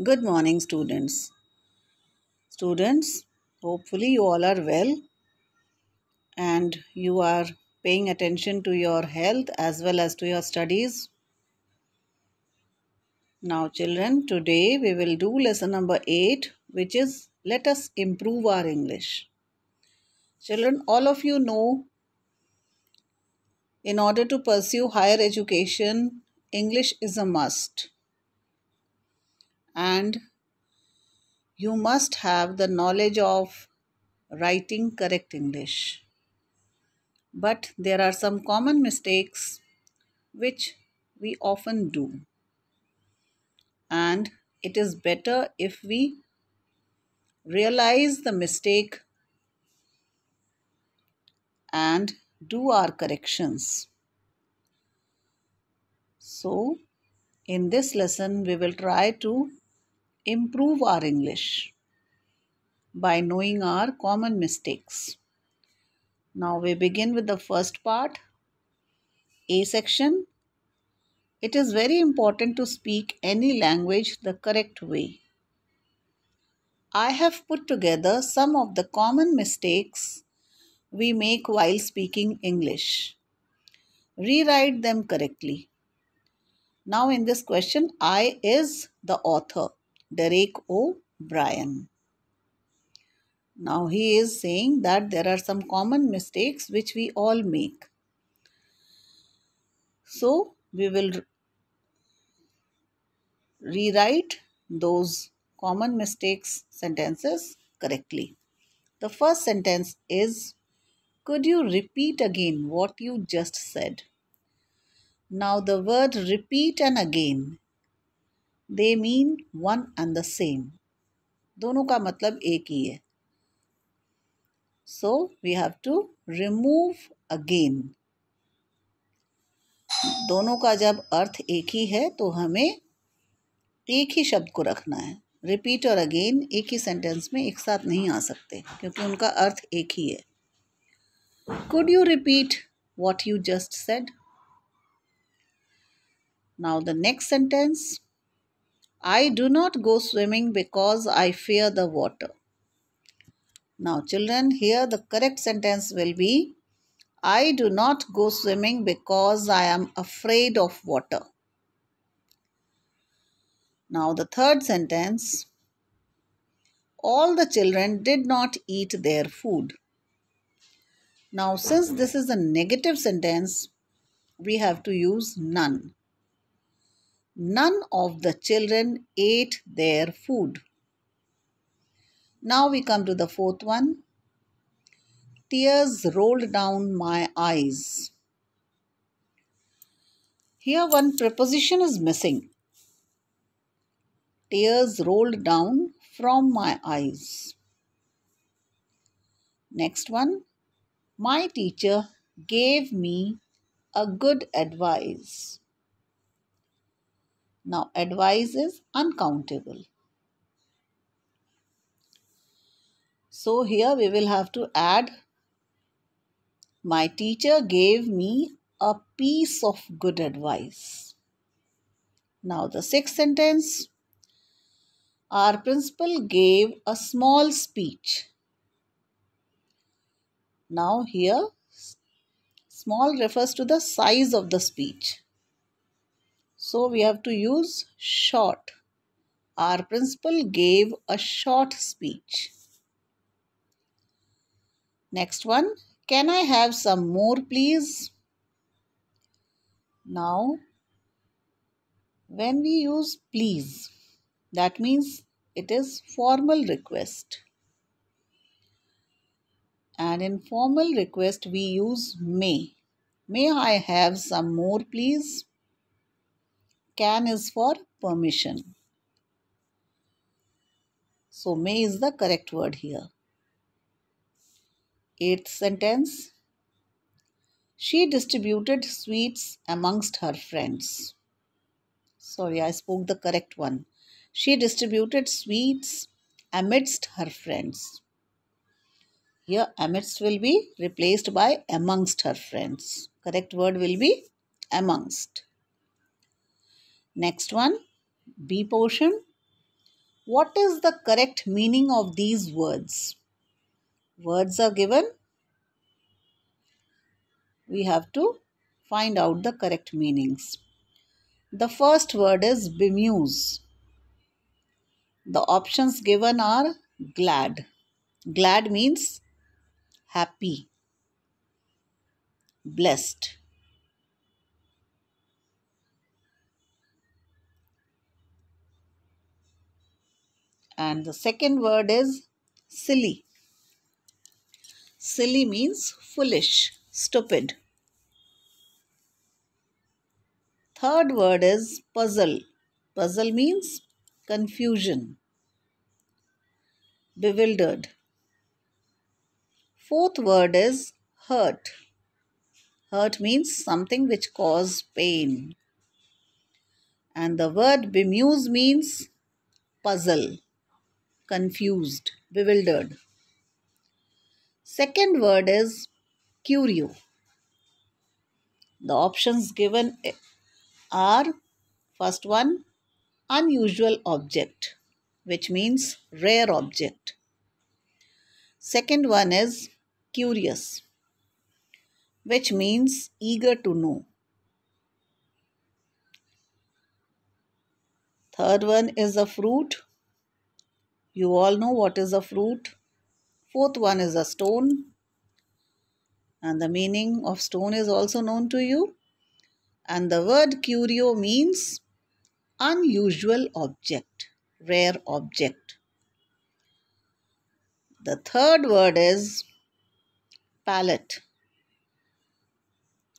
Good morning, students. Students, hopefully, you all are well and you are paying attention to your health as well as to your studies. Now, children, today we will do lesson number 8, which is Let us improve our English. Children, all of you know in order to pursue higher education, English is a must and you must have the knowledge of writing correct English. But there are some common mistakes which we often do, and it is better if we realize the mistake and do our corrections. So, in this lesson, we will try to improve our English by knowing our common mistakes. Now we begin with the first part A section. It is very important to speak any language the correct way. I have put together some of the common mistakes we make while speaking English. Rewrite them correctly. Now, in this question, I is the author. Derek O'Brien. Now he is saying that there are some common mistakes which we all make. So we will rewrite those common mistakes sentences correctly. The first sentence is Could you repeat again what you just said? Now the word repeat and again they mean one and the same दोनों का मतलब एक ही है so we have to remove again दोनों का जब अर्थ एक ही है तो हमें एक ही शब्द को रखना है रिपीट और अगेन एक ही सेंटेंस में एक साथ नहीं आ सकते क्योंकि उनका अर्थ एक ही है could you repeat what you just said now the next sentence I do not go swimming because I fear the water. Now, children, here the correct sentence will be I do not go swimming because I am afraid of water. Now, the third sentence All the children did not eat their food. Now, since this is a negative sentence, we have to use none. None of the children ate their food. Now we come to the fourth one. Tears rolled down my eyes. Here one preposition is missing. Tears rolled down from my eyes. Next one. My teacher gave me a good advice. Now, advice is uncountable. So, here we will have to add my teacher gave me a piece of good advice. Now, the sixth sentence our principal gave a small speech. Now, here, small refers to the size of the speech. So we have to use short. Our principal gave a short speech. Next one. Can I have some more please? Now, when we use please, that means it is formal request. And in formal request, we use may. May I have some more please? Can is for permission. So, may is the correct word here. Eighth sentence. She distributed sweets amongst her friends. Sorry, I spoke the correct one. She distributed sweets amidst her friends. Here, amidst will be replaced by amongst her friends. Correct word will be amongst. Next one, B portion. What is the correct meaning of these words? Words are given. We have to find out the correct meanings. The first word is bemuse. The options given are glad. Glad means happy, blessed. And the second word is silly. Silly means foolish, stupid. Third word is puzzle. Puzzle means confusion, bewildered. Fourth word is hurt. Hurt means something which causes pain. And the word bemuse means puzzle confused, bewildered. Second word is curio. The options given are first one unusual object which means rare object. Second one is curious which means eager to know. Third one is a fruit you all know what is a fruit. Fourth one is a stone. And the meaning of stone is also known to you. And the word curio means unusual object, rare object. The third word is palette.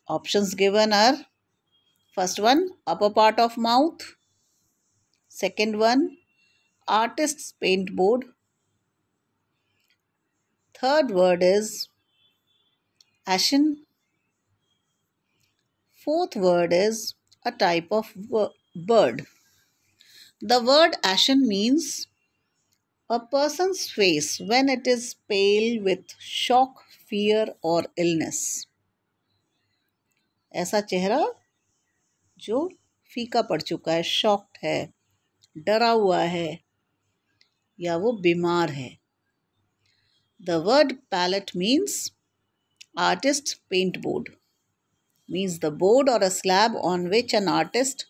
Options given are first one upper part of mouth, second one artist's paint board. Third word is ashen. Fourth word is a type of bird. The word ashen means a person's face when it is pale with shock, fear, or illness. ऐसा चेहरा जो फीका पड़ चुका है shocked है डरा हुआ है या वो बीमार है the word palette means artist's paint board means the board or a slab on which an artist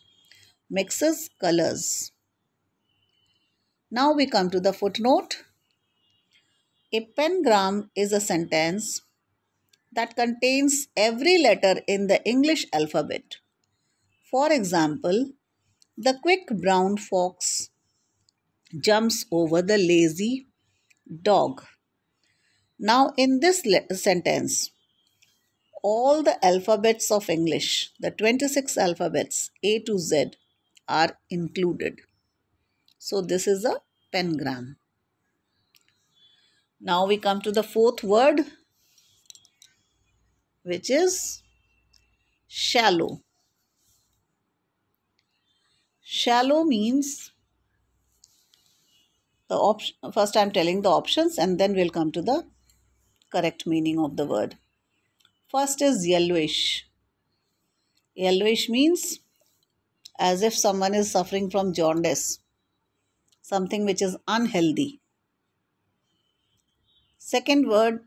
mixes colors now we come to the footnote a pengram is a sentence that contains every letter in the english alphabet for example the quick brown fox jumps over the lazy dog. Now, in this sentence, all the alphabets of English, the 26 alphabets A to Z, are included. So, this is a pengram. Now, we come to the fourth word, which is shallow. Shallow means the option first i'm telling the options and then we'll come to the correct meaning of the word first is yellowish yellowish means as if someone is suffering from jaundice something which is unhealthy second word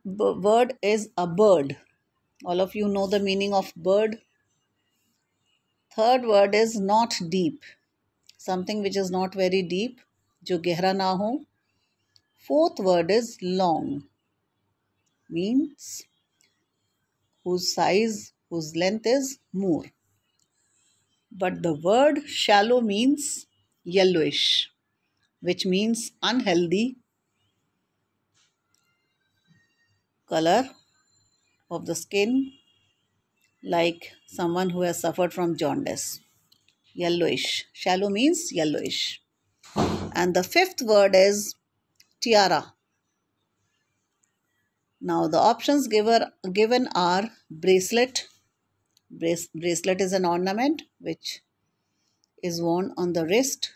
word is a bird all of you know the meaning of bird third word is not deep something which is not very deep जो गहरा ना हो fourth word is long means whose size whose length is more but the word sallow means yellowish which means unhealthy colour of the skin like someone who suffered from jaundice yellowish sallow means yellowish And the fifth word is tiara. Now the options giver, given are bracelet. Brace, bracelet is an ornament which is worn on the wrist.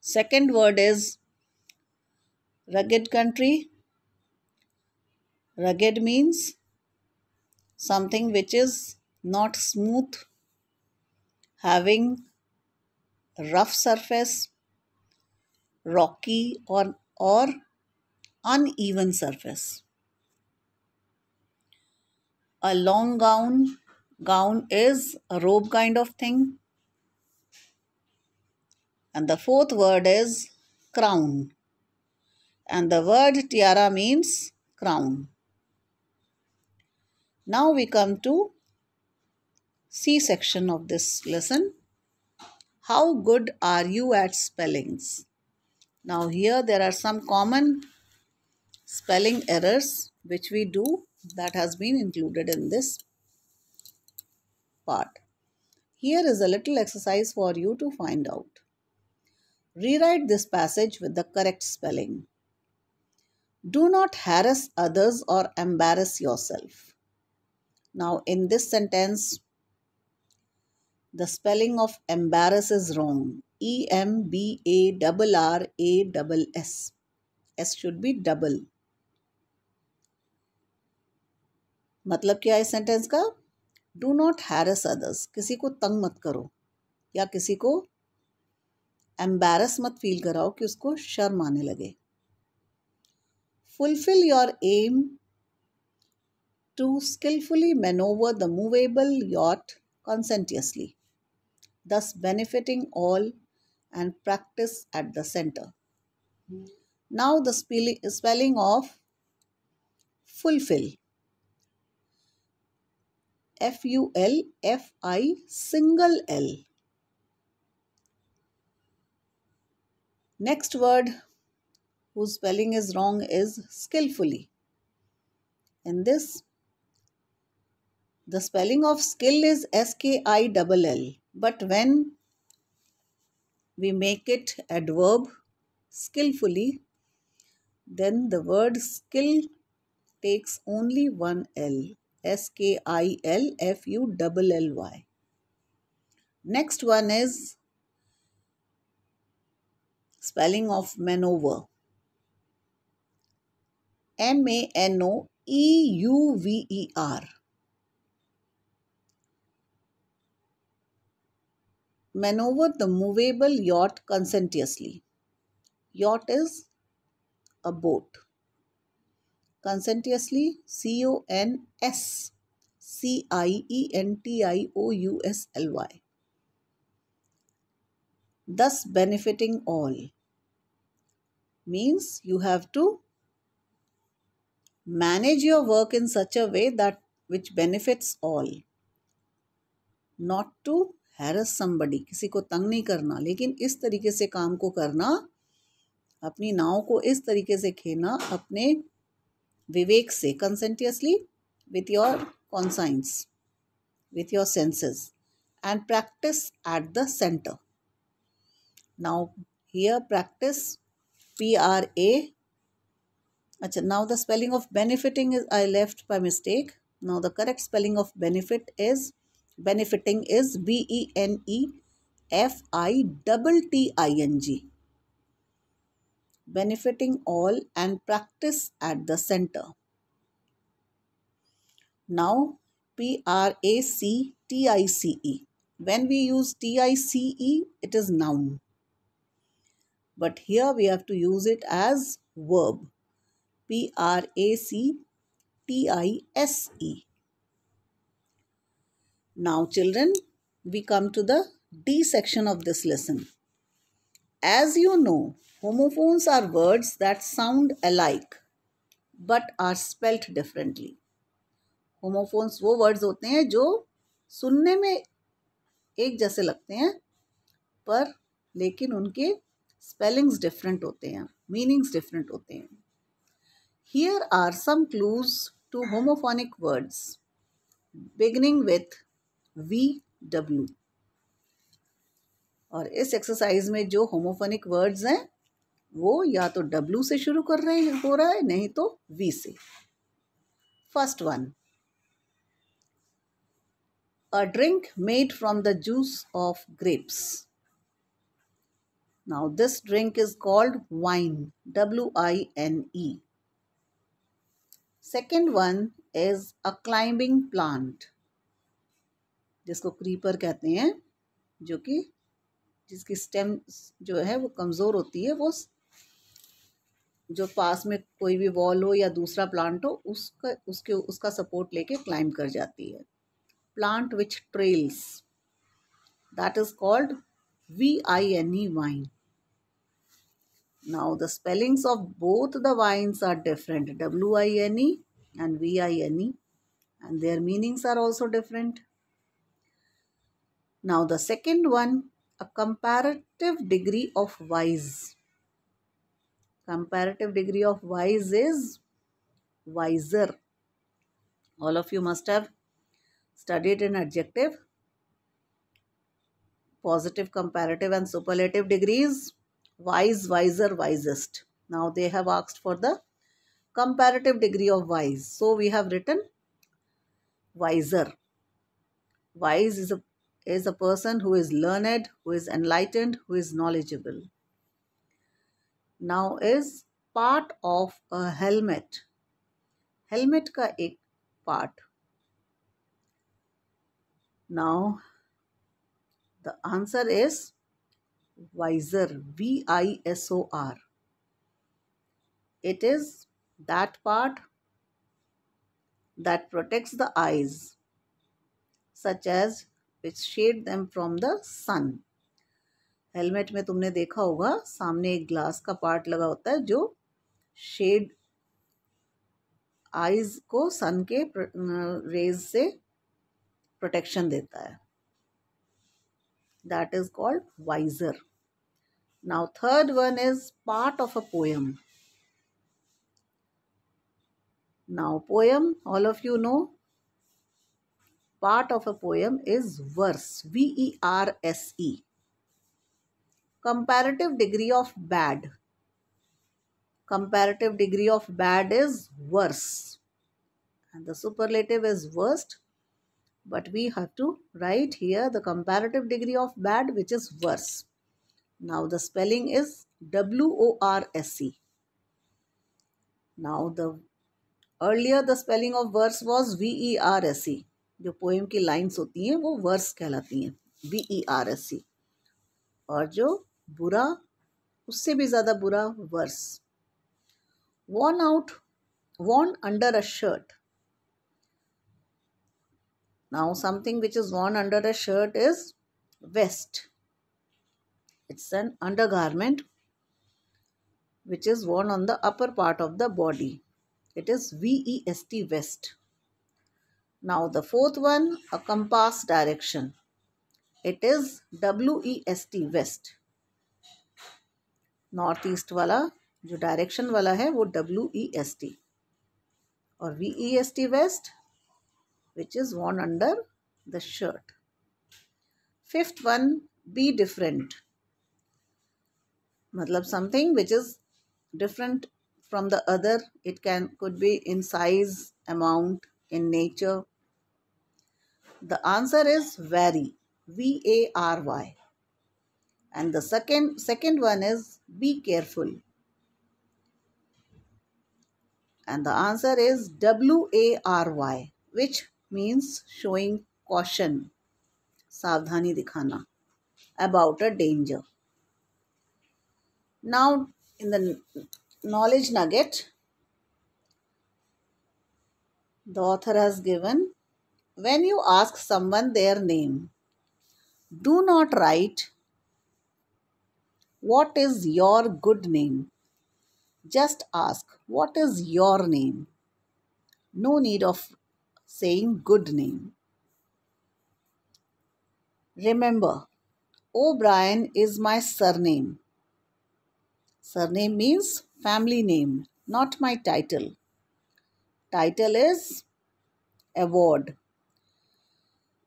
Second word is rugged country. Rugged means something which is not smooth, having rough surface rocky or, or uneven surface. A long gown, gown is a robe kind of thing. And the fourth word is crown. And the word tiara means crown. Now we come to C section of this lesson. How good are you at spellings? Now here there are some common spelling errors which we do that has been included in this part. Here is a little exercise for you to find out. Rewrite this passage with the correct spelling. Do not harass others or embarrass yourself. Now in this sentence the spelling of embarrass is wrong E M B A double R A double S S should be double मतलब क्या है sentence का do not harass others किसी को तंग मत करो या किसी को एम्बेरस मत फील कराओ कि उसको शर्म आने लगे fulfil your aim to skilfully manoeuvre the movable yacht conscientiously thus benefiting all and practice at the center. Now the spelling of fulfill. F U L F I single L. Next word whose spelling is wrong is skillfully. In this, the spelling of skill is S K I double L. But when we make it adverb skillfully, then the word skill takes only one l s k i l f u double l y. Next one is spelling of maneuver. M A N O E U V E R. maneuver the movable yacht conscientiously. Yacht is a boat. Conscientiously, C O N S C I E N T I O U S L Y. Thus benefiting all means you have to manage your work in such a way that which benefits all not to harass somebody किसी को तंग नहीं करना लेकिन इस तरीके से काम को करना अपनी नाव को इस तरीके से खेना अपने विवेक से conscientiously with your conscience with your senses and practise at the centre now here practise P R A अच्छा now the spelling of benefiting is I left by mistake now the correct spelling of benefit is benefiting is B E N E F I double T I N G. Benefiting all and practice at the center. Now, P R A C T I C E. When we use T I C E, it is noun. But here we have to use it as verb. P R A C T I S E. Now children, we come to the D section of this lesson. As you know, homophones are words that sound alike but are spelt differently. homophones wo words hote hain jo sunne mein ek jaise lagte hain par lekin unke spellings different hote hain meanings different hote hain here are some clues to homophonic words beginning with V W और इस exercise में जो homophonic words हैं वो या तो W से शुरू कर रहे हैं हो रहा है नहीं तो we say first one a drink made from the juice of grapes now this drink is called wine W I N E second one is a climbing plant जिसको क्रीपर कहते हैं जो कि जिसकी स्टेम जो है वो कमज़ोर होती है वो जो पास में कोई भी वॉल हो या दूसरा प्लांट हो उसका उसके उसका सपोर्ट लेके क्लाइम कर जाती है plant which trails that is called V I N E vine now the spellings of both the vines are different W I N E and V I N E and their meanings are also different Now the second one, a comparative degree of wise. Comparative degree of wise is wiser. All of you must have studied an adjective. Positive, comparative and superlative degrees. Wise, wiser, wisest. Now they have asked for the comparative degree of wise. So we have written wiser. Wise is a is a person who is learned, who is enlightened, who is knowledgeable. Now is part of a helmet. Helmet ka ek part. Now the answer is visor. V I S O R. It is that part that protects the eyes, such as which shade them from the sun helmet में तुमने देखा होगा सामने एक glass का part लगा होता है जो शेड आईज को सन के रेज से प्रोटेक्शन देता है that is called visor now third one is part of a poem now poem all of you know part of a poem is verse, V E R S E. Comparative degree of bad. Comparative degree of bad is worse. And the superlative is worst. But we have to write here the comparative degree of bad, which is worse. Now the spelling is W O R S E. Now the earlier the spelling of verse was V E R S E जो poem की lines होती हैं वो verse कहलाती हैं V E R S C और जो बुरा उससे भी ज़्यादा बुरा worse worn out worn under a shirt now something which is worn under a shirt is vest it's an undergarment which is worn on the upper part of the body it is V E S T vest Now the fourth one, a compass direction. It is W-E-S-T, West. Northeast wala, jo direction wala hai, wo W-E-S-T. Or V-E-S-T, West, which is worn under the shirt. Fifth one, be different. Matlab something which is different from the other. It can could be in size, amount in nature? The answer is vary, V A R Y. And the second second one is be careful. And the answer is W A R Y, which means showing caution, savdhani dikhana, about a danger. Now, in the knowledge nugget, the author has given when you ask someone their name. Do not write, What is your good name? Just ask, What is your name? No need of saying good name. Remember, O'Brien is my surname. Surname means family name, not my title. Title is award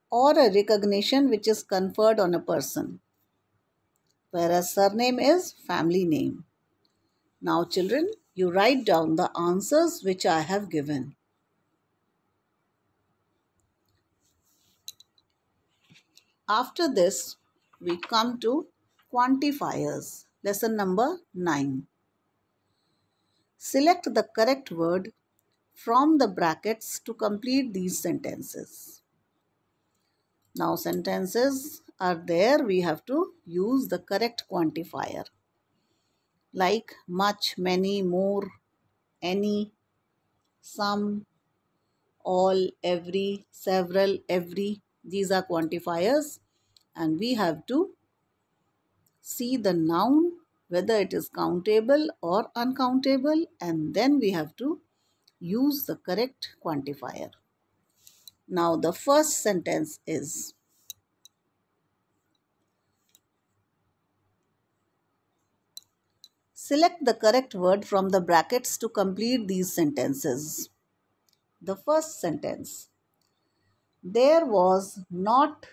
or a recognition which is conferred on a person. Whereas surname is family name. Now children, you write down the answers which I have given. After this, we come to quantifiers. Lesson number 9. Select the correct word from the brackets to complete these sentences. Now sentences are there, we have to use the correct quantifier like much, many, more, any, some, all, every, several, every. These are quantifiers and we have to see the noun whether it is countable or uncountable and then we have to use the correct quantifier. Now the first sentence is Select the correct word from the brackets to complete these sentences. The first sentence There was not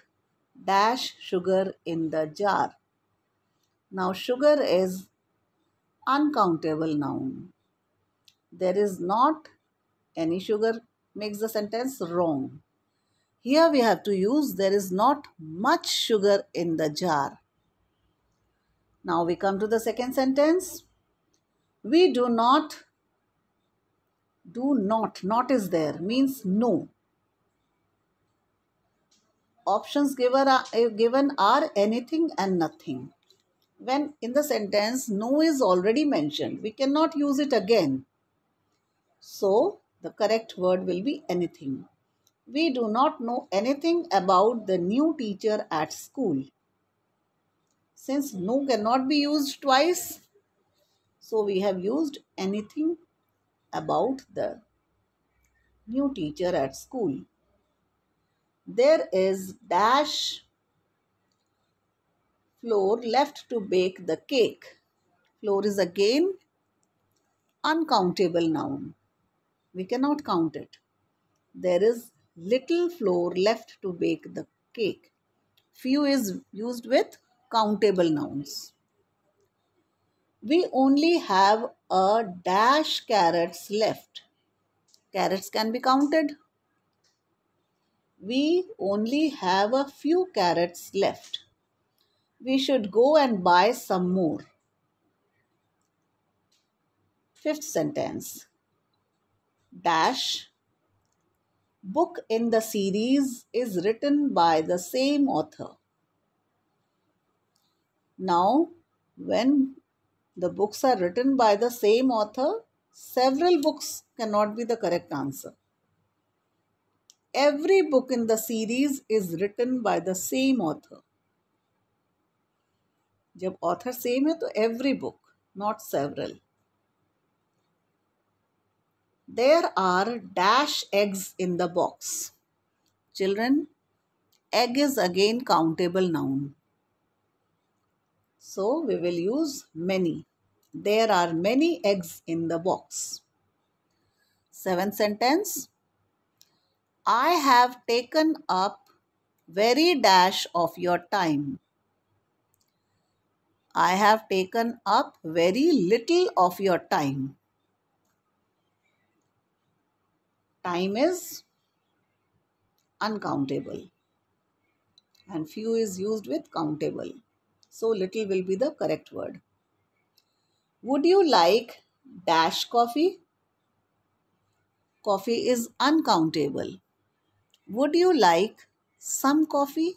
dash sugar in the jar. Now sugar is uncountable noun. There is not any sugar makes the sentence wrong. Here we have to use there is not much sugar in the jar. Now we come to the second sentence. We do not, do not, not is there, means no. Options given are, eh, given are anything and nothing. When in the sentence no is already mentioned, we cannot use it again. So the correct word will be anything. We do not know anything about the new teacher at school. Since no cannot be used twice, so we have used anything about the new teacher at school. There is dash flour left to bake the cake. Flour is again uncountable noun we cannot count it. There is little flour left to bake the cake. Few is used with countable nouns. We only have a dash carrots left. Carrots can be counted. We only have a few carrots left. We should go and buy some more. Fifth sentence dash book in the series is written by the same author. Now, when the books are written by the same author, several books cannot be the correct answer. Every book in the series is written by the same author. जब author same है तो every book not several there are dash eggs in the box. Children, egg is again countable noun. So we will use many. There are many eggs in the box. Seventh sentence. I have taken up very dash of your time. I have taken up very little of your time. time is uncountable and few is used with countable. So little will be the correct word. Would you like dash coffee? Coffee is uncountable. Would you like some coffee?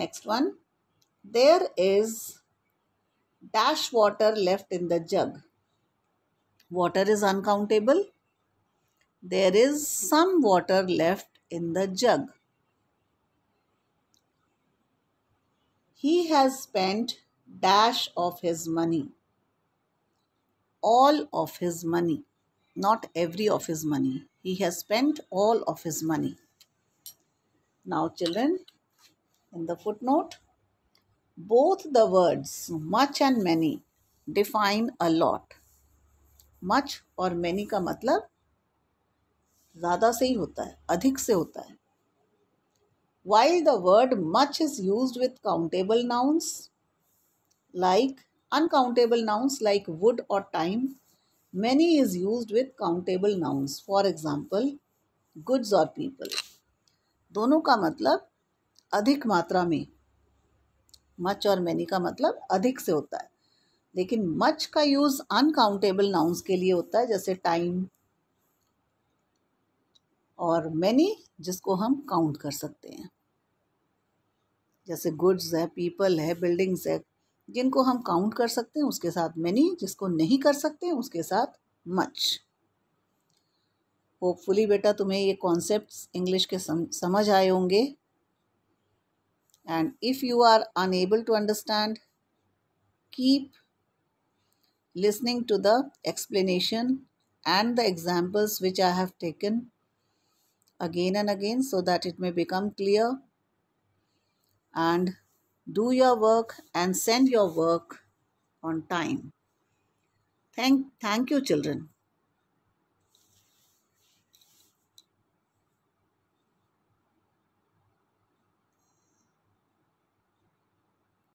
Next one. There is dash water left in the jug. Water is uncountable. There is some water left in the jug. He has spent dash of his money. All of his money. Not every of his money. He has spent all of his money. Now children, in the footnote, both the words much and many define a lot. Much और many का मतलब ज़्यादा से ही होता है अधिक से होता है while the word much is use with countable nouns like uncountable nouns like wood और time many is use with countable nouns for example goods और पीपल दोनों का मतलब अधिक मात्रा में मच और मैनी का मतलब अधिक से होता है लेकिन मच का यूज़ अनकाउंटेबल नाउन्स के लिए होता है जैसे टाइम और मैनी जिसको हम काउंट कर सकते हैं जैसे गुड्स है पीपल है बिल्डिंग्स है जिनको हम काउंट कर सकते हैं उसके साथ मैनी जिसको नहीं कर सकते उसके साथ मच होपफुली बेटा तुम्हें ये कॉन्सेप्ट्स इंग्लिश के सम, समझ आए होंगे and if you are unable to understand keep listening to the explanation and the examples which I have taken again and again so that it may become clear and do your work and send your work on time. Thank, thank you children.